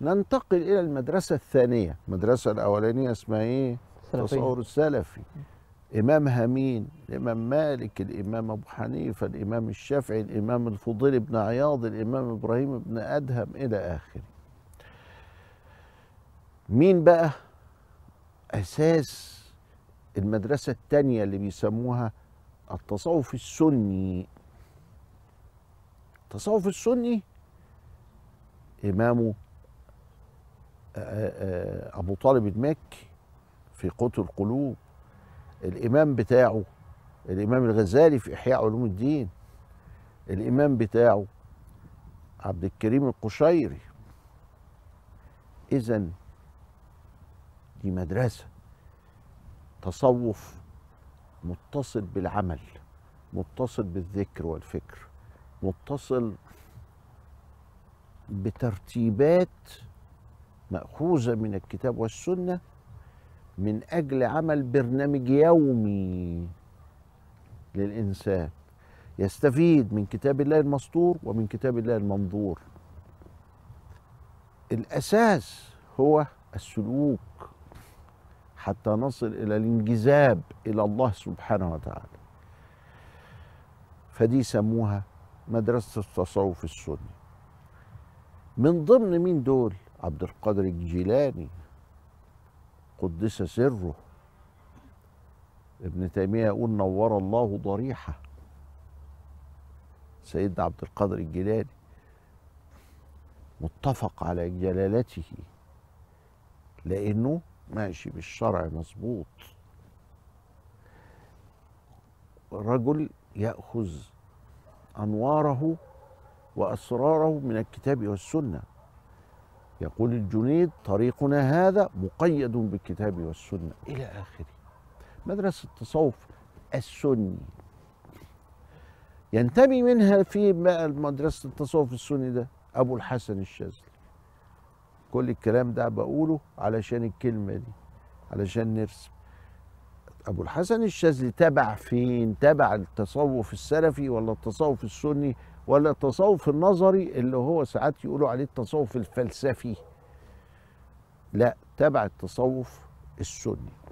ننتقل الى المدرسه الثانيه المدرسه الاولانيه اسمها ايه تصور السلفي امامها مين الامام مالك الامام ابو حنيفه الامام الشافعي الامام الفضيل بن عياض الامام ابراهيم بن ادهم الى اخره مين بقى اساس المدرسه الثانيه اللي بيسموها التصوف السني التصوف السني امامه ابو طالب المكي في قوت القلوب الامام بتاعه الامام الغزالي في احياء علوم الدين الامام بتاعه عبد الكريم القشيري اذا دي مدرسه تصوف متصل بالعمل متصل بالذكر والفكر متصل بترتيبات مأخوذة من الكتاب والسنة من أجل عمل برنامج يومي للإنسان يستفيد من كتاب الله المسطور ومن كتاب الله المنظور الأساس هو السلوك حتى نصل إلى الانجذاب إلى الله سبحانه وتعالى فدي سموها مدرسة التصوف السني من ضمن مين دول عبد القادر الجيلاني قدس سره ابن تيمية يقول نور الله ضريحة سيدنا عبد القادر الجيلاني متفق على جلالته لأنه ماشي بالشرع مظبوط رجل يأخذ أنواره وأسراره من الكتاب والسنة يقول الجنيد طريقنا هذا مقيد بالكتاب والسنة إلى آخره مدرسة التصوف السني ينتمي منها في مدرسة التصوف السني ده أبو الحسن الشاذلي كل الكلام ده بقوله علشان الكلمة دي علشان نرسم ابو الحسن الشاذلي تبع فين تبع التصوف السلفي ولا التصوف السني ولا التصوف النظري اللي هو ساعات يقولوا عليه التصوف الفلسفي لا تبع التصوف السني